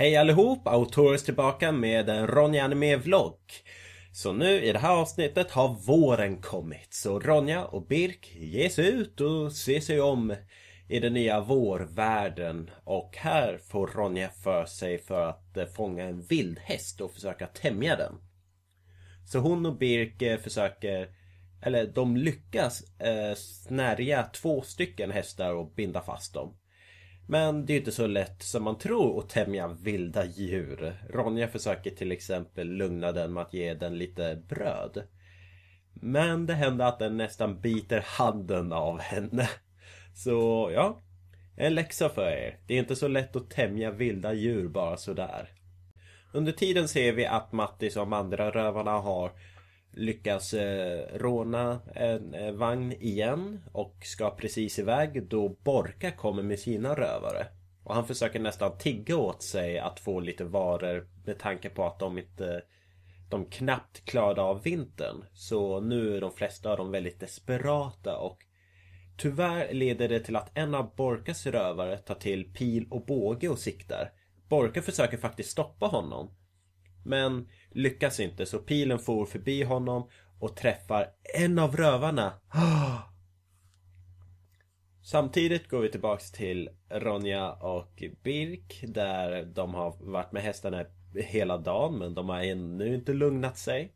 Hej allihop! Autoris tillbaka med en Ronja Anime-vlogg. Så nu i det här avsnittet har våren kommit. Så Ronja och Birk ges ut och ser sig om i den nya vårvärlden. Och här får Ronja för sig för att eh, fånga en vildhäst och försöka tämja den. Så hon och Birk eh, försöker, eller de lyckas eh, snärja två stycken hästar och binda fast dem. Men det är ju inte så lätt som man tror att tämja vilda djur. Ronja försöker till exempel lugna den med att ge den lite bröd. Men det händer att den nästan biter handen av henne. Så ja, en läxa för er. Det är inte så lätt att tämja vilda djur bara sådär. Under tiden ser vi att Mattis och de andra rövarna har lyckas eh, råna en eh, vagn igen och ska precis iväg då Borka kommer med sina rövare. Och han försöker nästan tigga åt sig att få lite varor med tanke på att de inte de knappt klarade av vintern. Så nu är de flesta av dem väldigt desperata och tyvärr leder det till att en av Borkas rövare tar till pil och båge och siktar. Borka försöker faktiskt stoppa honom men lyckas inte så pilen for förbi honom och träffar en av rövarna. Samtidigt går vi tillbaks till Ronja och Birk där de har varit med hästarna hela dagen men de har ännu inte lugnat sig.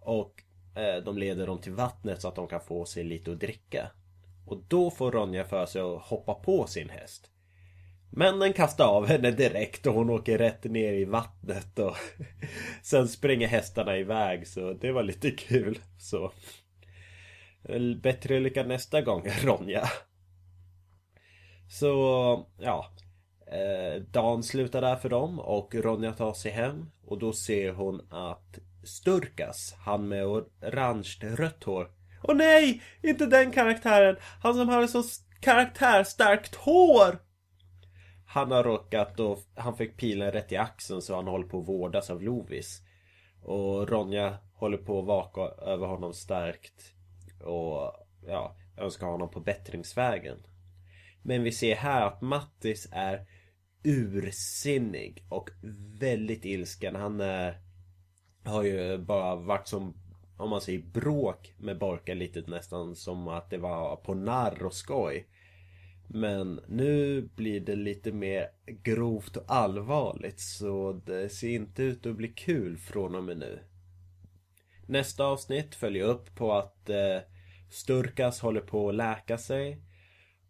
Och eh, de leder dem till vattnet så att de kan få sig lite att dricka. Och då får Ronja för sig att hoppa på sin häst. Männen kastar av henne direkt och hon åker rätt ner i vattnet och Sen springer hästarna iväg så det var lite kul så eh, Bättre lycka nästa gång Ronja Så ja eh, Dagen slutar där för dem och Ronja tar sig hem och då ser hon att Sturkas, han med orange rött hår Åh nej! Inte den karaktären! Han som hade så karaktärstarkt hår! Han har råkat och han fick pilen rätt i axeln så han håller på att vårdas av Lovis. Och Ronja håller på att vaka över honom starkt. Och ja, önskar honom på bättringsvägen. Men vi ser här att Mattis är ursinnig och väldigt ilsken. Han är, eh, har ju bara varit som, om man säger bråk med Borka lite nästan som att det var på narr och skoj. Men nu blir det lite mer grovt och allvarligt så det ser inte ut att bli kul från och med nu. Nästa avsnitt följer upp på att eh, Sturkas håller på att läka sig.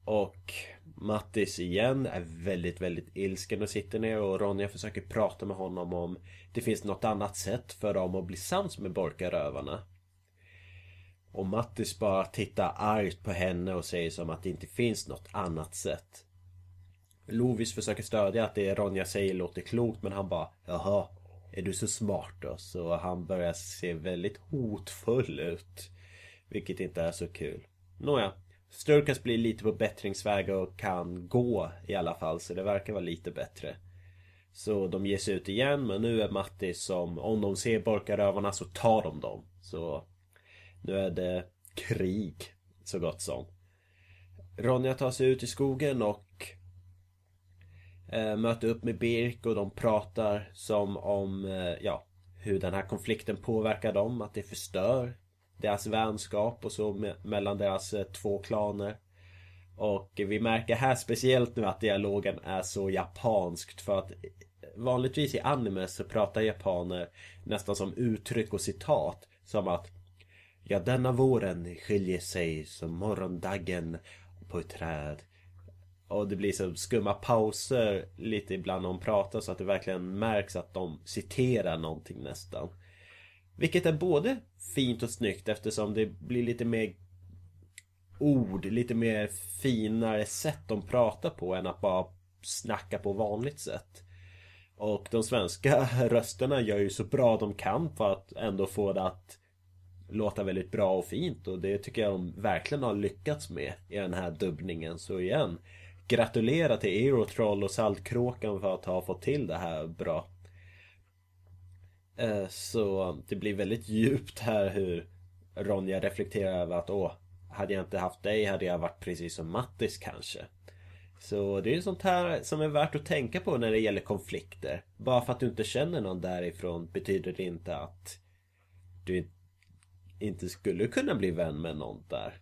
Och Mattis igen är väldigt, väldigt ilsken och sitter ner och Ronja försöker prata med honom om det finns något annat sätt för dem att bli sams med Borkarövarna. Och Mattis bara tittar argt på henne och säger som att det inte finns något annat sätt. Lovis försöker stödja att det Ronja säger låter klokt men han bara Jaha, är du så smart då? Så han börjar se väldigt hotfull ut. Vilket inte är så kul. Nåja. Sturkas blir lite på bättringsväg och kan gå i alla fall så det verkar vara lite bättre. Så de ger sig ut igen men nu är Mattis som om de ser Borkarövarna så tar de dem. Så nu är det krig, så gott som. Ronja tar sig ut i skogen och eh, möter upp med Birk och de pratar som om, eh, ja, hur den här konflikten påverkar dem, att det förstör deras vänskap och så mellan deras eh, två klaner. Och vi märker här speciellt nu att dialogen är så japanskt för att vanligtvis i anime så pratar japaner nästan som uttryck och citat som att Ja, denna våren skiljer sig som morgondagen på ett träd. Och det blir så skumma pauser lite ibland när hon pratar så att det verkligen märks att de citerar någonting nästan. Vilket är både fint och snyggt eftersom det blir lite mer ord, lite mer finare sätt de pratar på än att bara snacka på vanligt sätt. Och de svenska rösterna gör ju så bra de kan för att ändå få det att låta väldigt bra och fint och det tycker jag de verkligen har lyckats med i den här dubbningen. Så igen, gratulera till Eurotroll och Saltkråkan för att ha fått till det här bra. Eh, så det blir väldigt djupt här hur Ronja reflekterar över att åh, hade jag inte haft dig hade jag varit precis som Mattis kanske. Så det är ju sånt här som är värt att tänka på när det gäller konflikter. Bara för att du inte känner någon därifrån betyder det inte att du inte inte skulle kunna bli vän med någon där.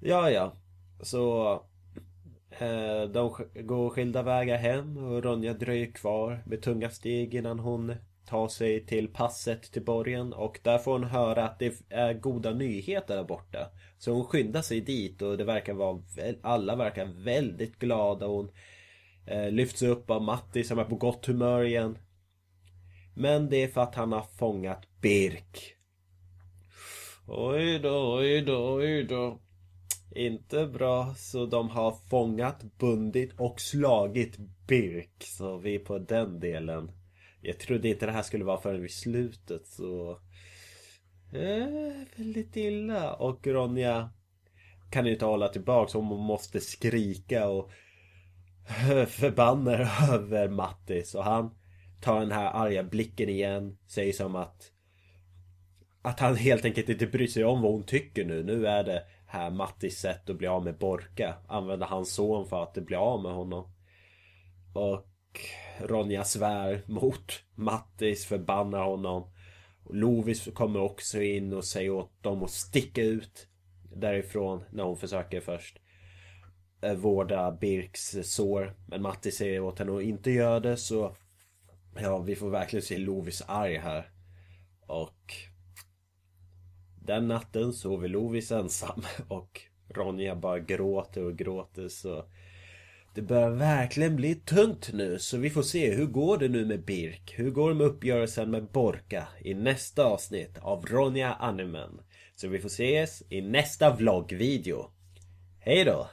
Ja, ja. Så eh, de går skilda vägar hem och Ronja dröjer kvar med tunga steg innan hon tar sig till passet till borgen och där får hon höra att det är goda nyheter där borta. Så hon skyndar sig dit och det verkar vara, alla verkar väldigt glada och hon eh, lyfts upp av Matti som är på gott humör igen. Men det är för att han har fångat Birk. Oj då, oj då, oj då. Inte bra. Så de har fångat, bundit och slagit Birk. Så vi är på den delen. Jag trodde inte det här skulle vara förrän vid slutet så... Eh, väldigt illa. Och Ronja kan inte hålla tillbaks. Hon måste skrika och förbannar över Mattis. Och han tar den här arga blicken igen. Säger som att att han helt enkelt inte bryr sig om vad hon tycker nu. Nu är det här Mattis sätt att bli av med Borka. Använda hans son för att bli av med honom. Och Ronja svär mot Mattis, förbannar honom. Lovis kommer också in och säger åt dem att sticka ut därifrån när hon försöker först eh, vårda Birks sår. Men Mattis säger åt henne att inte göra det så ja, vi får verkligen se Lovis arg här. Och den natten sover Lovis ensam och Ronja bara gråter och gråter så det börjar verkligen bli tungt nu så vi får se hur går det nu med Birk? Hur går det med uppgörelsen med Borka i nästa avsnitt av Ronja Animen? Så vi får ses i nästa vloggvideo. Hej då!